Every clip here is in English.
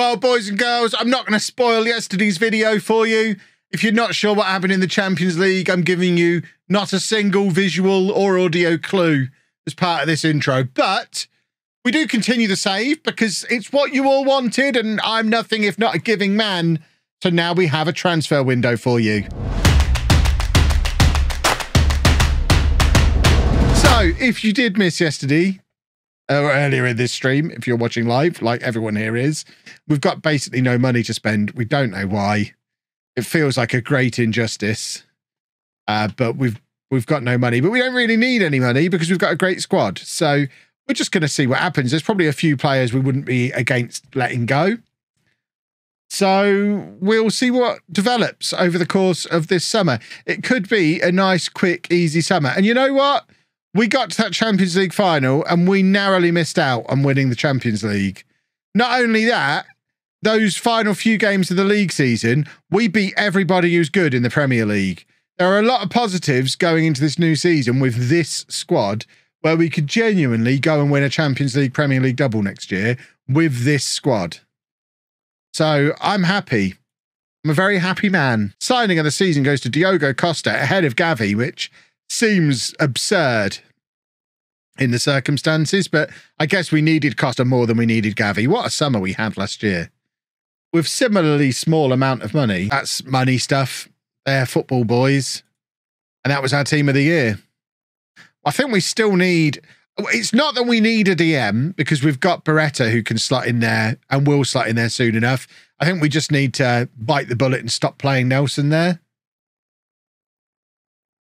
Well, boys and girls, I'm not going to spoil yesterday's video for you. If you're not sure what happened in the Champions League, I'm giving you not a single visual or audio clue as part of this intro. But we do continue the save because it's what you all wanted, and I'm nothing if not a giving man. So now we have a transfer window for you. So if you did miss yesterday, uh, earlier in this stream, if you're watching live, like everyone here is, we've got basically no money to spend. We don't know why. It feels like a great injustice, uh, but we've we've got no money. But we don't really need any money because we've got a great squad. So we're just going to see what happens. There's probably a few players we wouldn't be against letting go. So we'll see what develops over the course of this summer. It could be a nice, quick, easy summer. And you know what? we got to that Champions League final and we narrowly missed out on winning the Champions League. Not only that, those final few games of the league season, we beat everybody who's good in the Premier League. There are a lot of positives going into this new season with this squad where we could genuinely go and win a Champions League Premier League double next year with this squad. So I'm happy. I'm a very happy man. Signing of the season goes to Diogo Costa ahead of Gavi, which seems absurd in the circumstances. But I guess we needed Costa more than we needed Gavi. What a summer we had last year. With similarly small amount of money, that's money stuff. They're football boys. And that was our team of the year. I think we still need. It's not that we need a DM because we've got Beretta who can slot in there and will slot in there soon enough. I think we just need to bite the bullet and stop playing Nelson there.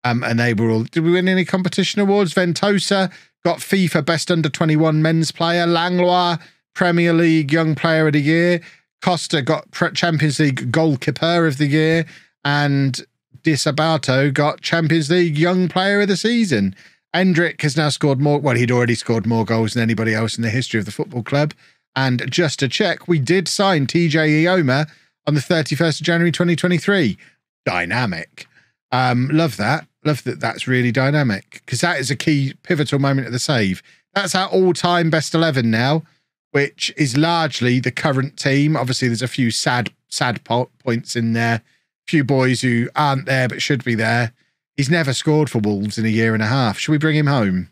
Um, and they were all. Did we win any competition awards? Ventosa, got FIFA Best Under 21 Men's Player, Langlois Premier League Young Player of the Year, Costa got Champions League Goalkeeper of the Year, and Disabato got Champions League Young Player of the Season. Endrick has now scored more. Well, he'd already scored more goals than anybody else in the history of the football club. And just to check, we did sign TJ Eoma on the 31st of January 2023. Dynamic. Um, love that. Love that that's really dynamic because that is a key pivotal moment of the save. That's our all time best 11 now, which is largely the current team. Obviously, there's a few sad, sad points in there, a few boys who aren't there but should be there. He's never scored for Wolves in a year and a half. Should we bring him home?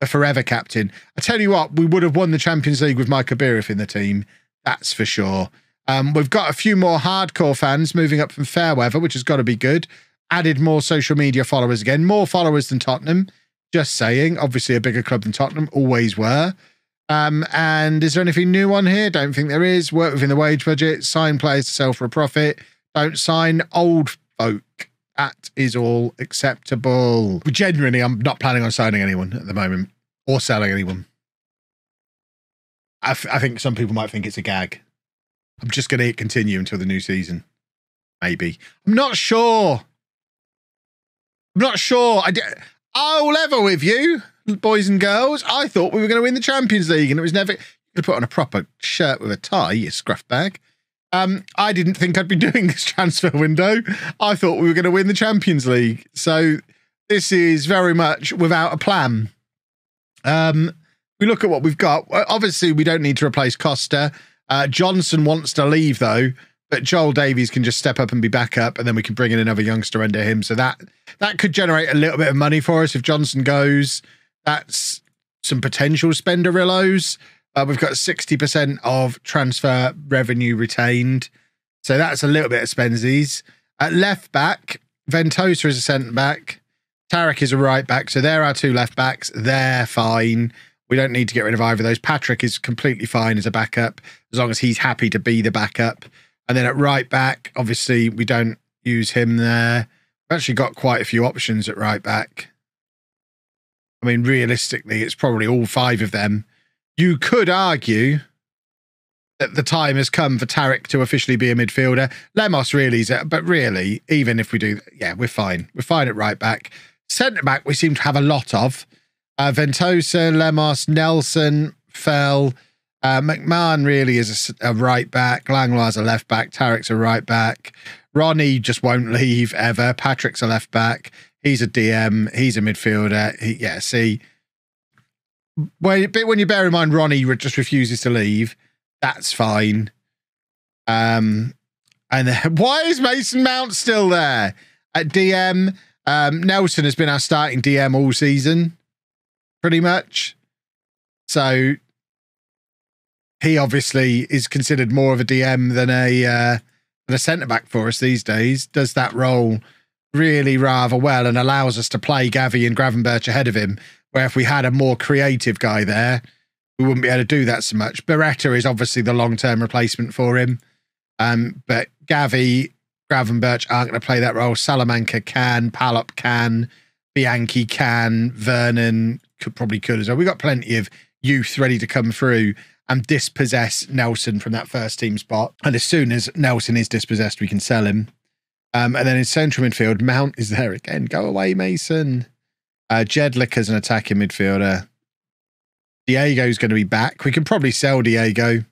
A forever captain. I tell you what, we would have won the Champions League with Mike Birif in the team. That's for sure. Um, we've got a few more hardcore fans moving up from Fairweather, which has got to be good added more social media followers again, more followers than Tottenham. Just saying, obviously a bigger club than Tottenham, always were. Um, and is there anything new on here? Don't think there is. Work within the wage budget, sign players to sell for a profit, don't sign old folk. That is all acceptable. But genuinely, I'm not planning on signing anyone at the moment or selling anyone. I, f- I think some people might think it's a gag. I'm just going to continue until the new season. Maybe. I'm not sure. I'm not sure. I did, I'll level with you, boys and girls. I thought we were going to win the Champions League, and it was never. You put on a proper shirt with a tie, you scruff bag. Um, I didn't think I'd be doing this transfer window. I thought we were going to win the Champions League. So this is very much without a plan. Um, we look at what we've got. Obviously, we don't need to replace Costa. Uh, Johnson wants to leave, though but Joel Davies can just step up and be backup, and then we can bring in another youngster under him. So that that could generate a little bit of money for us if Johnson goes. That's some potential spenderillos. Uh, we've got sixty percent of transfer revenue retained, so that's a little bit of spensies. At left back, Ventosa is a centre back. Tarek is a right back. So there are two left backs. They're fine. We don't need to get rid of either of those. Patrick is completely fine as a backup as long as he's happy to be the backup. And then at right back, obviously, we don't use him there. We've actually got quite a few options at right back. I mean, realistically, it's probably all five of them. You could argue that the time has come for Tarek to officially be a midfielder. Lemos really is it, but really, even if we do, yeah, we're fine. We're fine at right back. Centre back, we seem to have a lot of. Uh, Ventosa, Lemos, Nelson, Fell, uh, McMahon really is a, a right back. Langlois a left back. Tarek's a right back. Ronnie just won't leave ever. Patrick's a left back. He's a DM. He's a midfielder. He, yeah, see, when, when you bear in mind Ronnie just refuses to leave, that's fine. Um, and then, why is Mason Mount still there at DM? Um, Nelson has been our starting DM all season, pretty much. So he obviously is considered more of a DM than a uh, than a centre back for us these days. Does that role really rather well and allows us to play Gavi and Gravenberch ahead of him. Where if we had a more creative guy there, we wouldn't be able to do that so much. Beretta is obviously the long term replacement for him, um, but Gavi, Gravenberch aren't going to play that role. Salamanca can, Palop can, Bianchi can, Vernon could probably could as well. We've got plenty of youth ready to come through and dispossess Nelson from that first team spot. And as soon as Nelson is dispossessed, we can sell him. Um, and then in central midfield, Mount is there again. Go away, Mason. Uh, Jed Licker's an attacking midfielder. Diego's going to be back. We can probably sell Diego.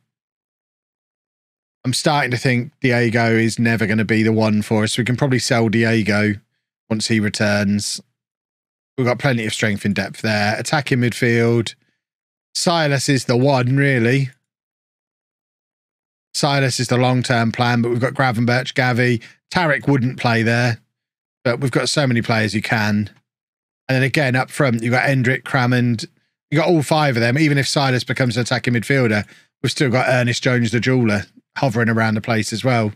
I'm starting to think Diego is never going to be the one for us. We can probably sell Diego once he returns. We've got plenty of strength in depth there. Attacking midfield. Silas is the one, really. Silas is the long term plan, but we've got Gravenberch, Gavi. Tarek wouldn't play there, but we've got so many players you can. And then again, up front, you've got Endrick, Crammond. You've got all five of them. Even if Silas becomes an attacking midfielder, we've still got Ernest Jones, the jeweler, hovering around the place as well.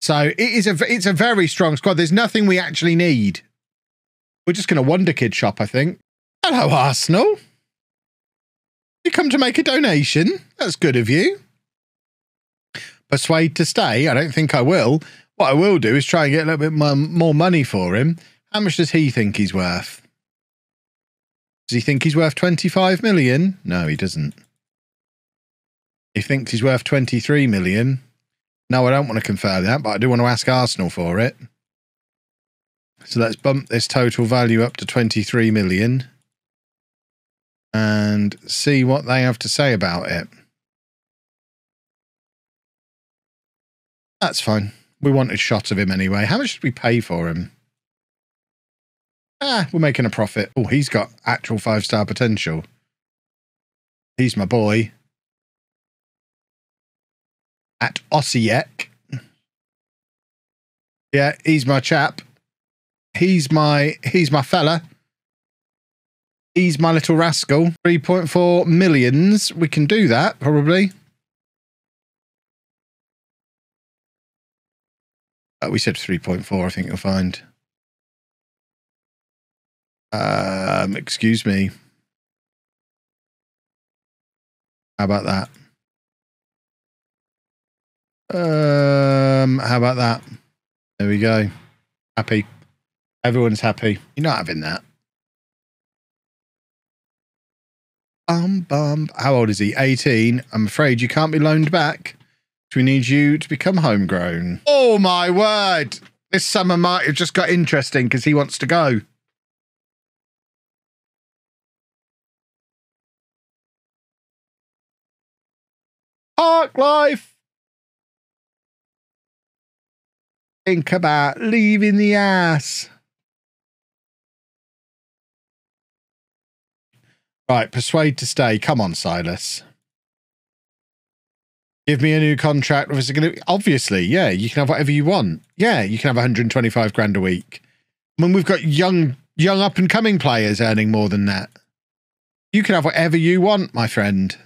So it is a it's a very strong squad. There's nothing we actually need. We're just going to wonder kid shop, I think. Hello, Arsenal. You come to make a donation. That's good of you. Persuade to stay. I don't think I will. What I will do is try and get a little bit more money for him. How much does he think he's worth? Does he think he's worth 25 million? No, he doesn't. He thinks he's worth 23 million. No, I don't want to confirm that, but I do want to ask Arsenal for it. So let's bump this total value up to 23 million and see what they have to say about it. That's fine. We wanted shots of him anyway. How much did we pay for him? Ah, we're making a profit. Oh, he's got actual five star potential. He's my boy. At Ossiek. Yeah, he's my chap. He's my he's my fella. He's my little rascal. 3.4 millions. We can do that, probably. Uh, we said 3.4, I think you'll find. Um, excuse me. How about that? Um, how about that? There we go. Happy. Everyone's happy. You're not having that. Bum bum. How old is he? 18. I'm afraid you can't be loaned back. We need you to become homegrown. Oh my word. This summer might have just got interesting because he wants to go. Park life. Think about leaving the ass. Right, persuade to stay. Come on, Silas. Give me a new contract obviously, yeah, you can have whatever you want. Yeah, you can have 125 grand a week. I mean, we've got young young up and coming players earning more than that. You can have whatever you want, my friend.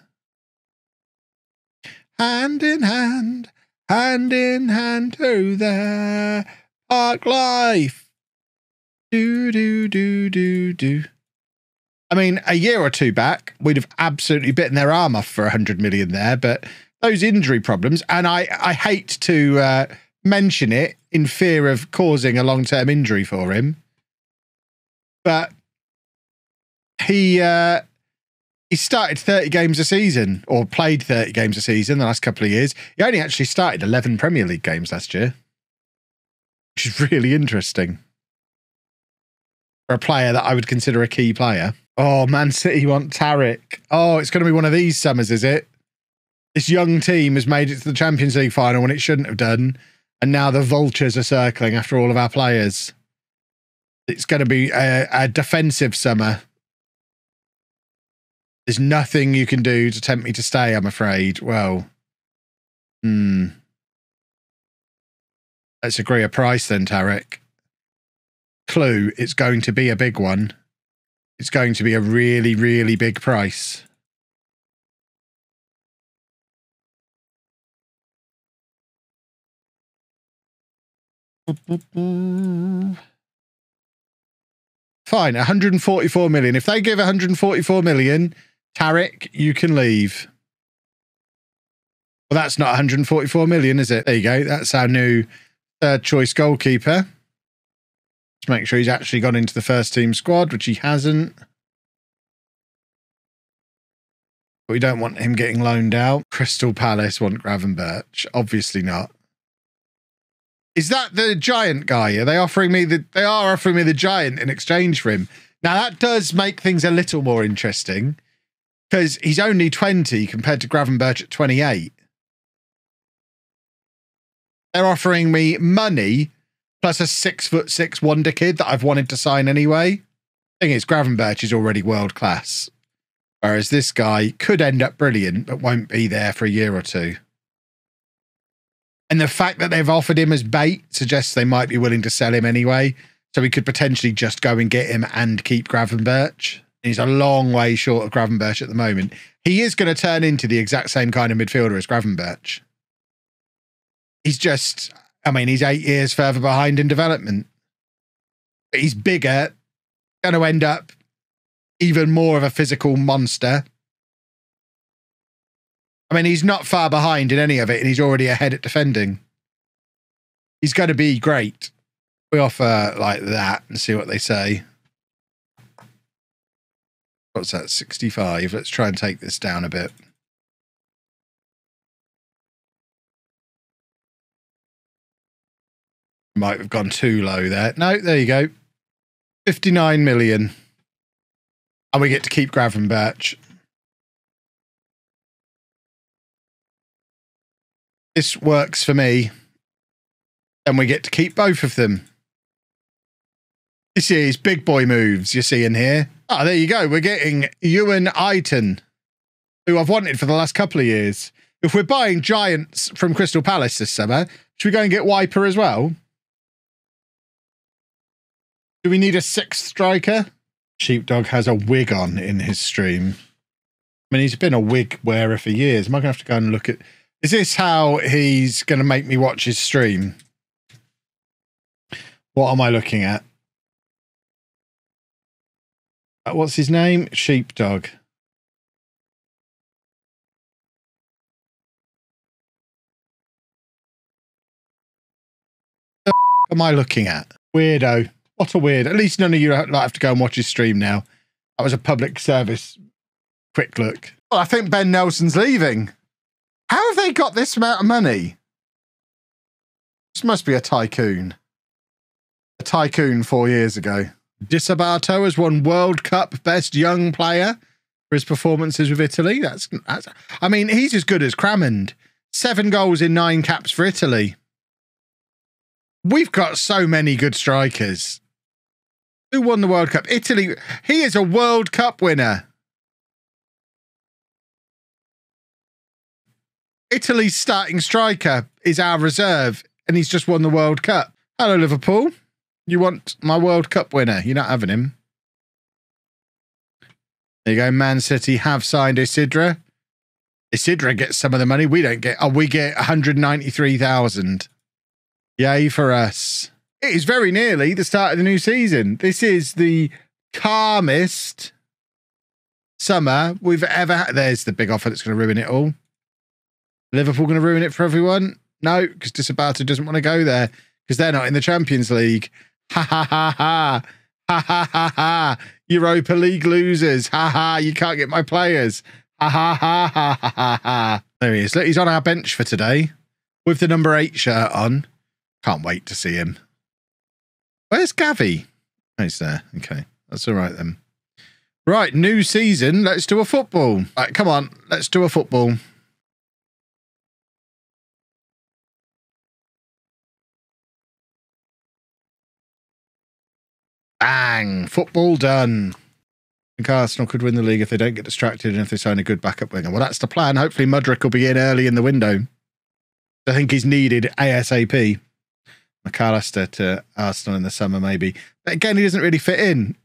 Hand in hand, hand in hand through the park life. Do do do do do. I mean, a year or two back, we'd have absolutely bitten their arm off for 100 million there, but those injury problems, and I, I hate to uh, mention it in fear of causing a long term injury for him, but he. Uh, he started 30 games a season or played 30 games a season the last couple of years. He only actually started 11 Premier League games last year, which is really interesting for a player that I would consider a key player. Oh, Man City want Tarek. Oh, it's going to be one of these summers, is it? This young team has made it to the Champions League final when it shouldn't have done, and now the vultures are circling after all of our players. It's going to be a, a defensive summer. There's nothing you can do to tempt me to stay, I'm afraid. Well, hmm. Let's agree a price then, Tarek. Clue, it's going to be a big one it's going to be a really, really big price. Fine, 144 million. If they give 144 million, Tarek, you can leave. Well, that's not 144 million, is it? There you go. That's our new third choice goalkeeper to make sure he's actually gone into the first team squad, which he hasn't. But we don't want him getting loaned out. Crystal Palace want Gravenberch, Obviously not. Is that the giant guy? Are they offering me the they are offering me the giant in exchange for him? Now that does make things a little more interesting. Because he's only 20 compared to Gravenberch at 28. They're offering me money plus a six foot six wonder kid that I've wanted to sign anyway. Thing is, Gravenberch is already world class, whereas this guy could end up brilliant but won't be there for a year or two. And the fact that they've offered him as bait suggests they might be willing to sell him anyway, so we could potentially just go and get him and keep Gravenberch. He's a long way short of Gravenberch at the moment. He is going to turn into the exact same kind of midfielder as Gravenberch. He's just I mean, he's eight years further behind in development. he's bigger, going to end up even more of a physical monster. I mean, he's not far behind in any of it, and he's already ahead at defending. He's going to be great. We offer like that and see what they say. What's that? 65. Let's try and take this down a bit. might have gone too low there. No, there you go. 59 million. And we get to keep Graven Birch. This works for me. And we get to keep both of them. This is big boy moves you're seeing here. Ah, oh, there you go. We're getting Ewan Iton, who I've wanted for the last couple of years. If we're buying Giants from Crystal Palace this summer, should we go and get Wiper as well? Do we need a sixth striker? Sheepdog has a wig on in his stream. I mean, he's been a wig wearer for years. Am I going to have to go and look at? Is this how he's going to make me watch his stream? What am I looking at? Uh, what's his name? Sheepdog. The f- am I looking at? Weirdo. What a weird. At least none of you have to go and watch his stream now. That was a public service quick look. Well, I think Ben Nelson's leaving. How have they got this amount of money? This must be a tycoon. A tycoon four years ago. Disabato has won World Cup Best Young Player for his performances with Italy. That's, that's I mean, he's as good as Crammond. Seven goals in nine caps for Italy. We've got so many good strikers. Who won the World Cup? Italy. He is a World Cup winner. Italy's starting striker is our reserve, and he's just won the World Cup. Hello, Liverpool. You want my World Cup winner? You're not having him. There you go. Man City have signed Isidra. Isidra gets some of the money. We don't get. Oh, we get 193,000. Yay for us. It is very nearly the start of the new season. This is the calmest summer we've ever had. There's the big offer that's going to ruin it all. Liverpool going to ruin it for everyone? No, because Disabato doesn't want to go there because they're not in the Champions League. Ha ha ha ha. Ha ha ha ha. Europa League losers. Ha ha. You can't get my players. Ha ha ha ha ha ha. ha. There he is. Look, he's on our bench for today with the number eight shirt on. Can't wait to see him. Where's Gavi? Oh, he's there. Okay. That's all right then. Right, new season. Let's do a football. Right, come on. Let's do a football. Bang! Football done. I think Arsenal could win the league if they don't get distracted and if they sign a good backup winger. Well, that's the plan. Hopefully, Mudrick will be in early in the window. I think he's needed ASAP. McAllister to Arsenal in the summer, maybe. But again, he doesn't really fit in.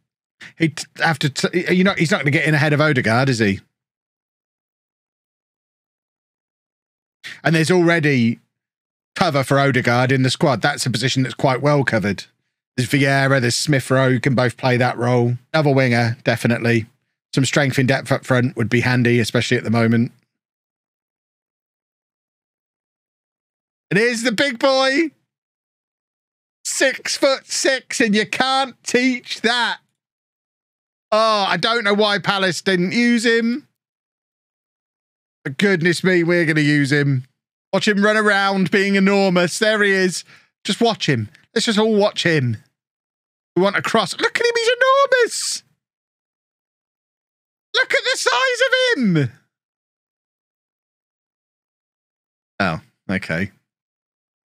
He'd have to, t- you know, he's not going to get in ahead of Odegaard, is he? And there's already cover for Odegaard in the squad. That's a position that's quite well covered. There's Vieira, there's Smith Rowe, can both play that role. Another winger, definitely. Some strength in depth up front would be handy, especially at the moment. It is the big boy six foot six and you can't teach that. Oh, I don't know why Palace didn't use him. But goodness me, we're going to use him. Watch him run around being enormous. There he is. Just watch him. Let's just all watch him. We want a cross. Look at him. He's enormous. Look at the size of him. Oh, okay.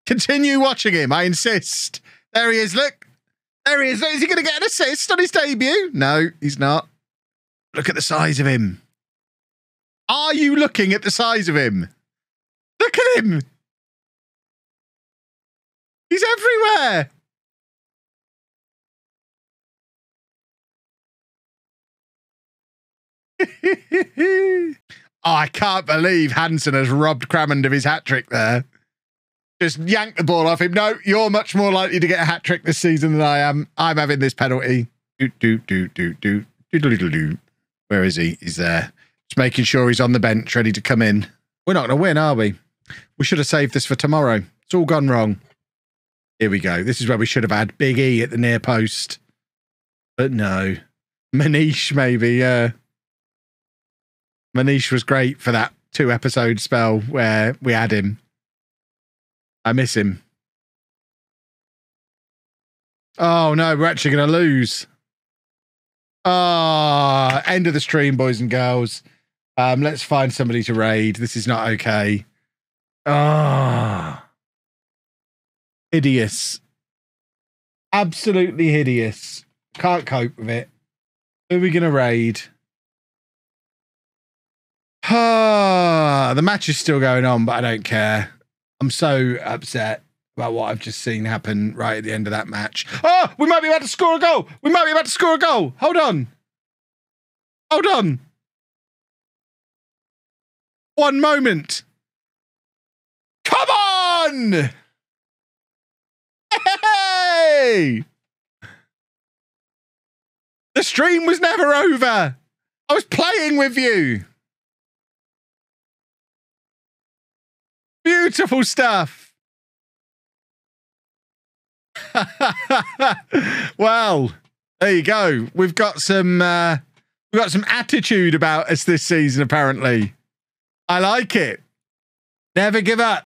Continue watching him, I insist. There he is, look. There he is. Is he going to get an assist on his debut? No, he's not. Look at the size of him. Are you looking at the size of him? Look at him. He's everywhere. oh, I can't believe Hansen has robbed Crammond of his hat trick there just yank the ball off him. No, you're much more likely to get a hat trick this season than I am. I'm having this penalty. Do do do do do do do do do. Where is he? He's there. Just making sure he's on the bench, ready to come in. We're not going to win, are we? We should have saved this for tomorrow. It's all gone wrong. Here we go. This is where we should have had Big E at the near post. But no. Manish, maybe. Manish was great for that two episode spell where we had him I miss him. Oh no, we're actually going to lose. Ah, oh, end of the stream, boys and girls. Um, let's find somebody to raid. This is not okay. Ah, oh, hideous. Absolutely hideous. Can't cope with it. Who are we going to raid? Ah, the match is still going on, but I don't care. I'm so upset about what I've just seen happen right at the end of that match. Oh, we might be about to score a goal. We might be about to score a goal. Hold on. Hold on. One moment. Come on! Hey! The stream was never over. I was playing with you. Beautiful stuff. well, there you go. We've got some uh, we've got some attitude about us this season, apparently. I like it. Never give up.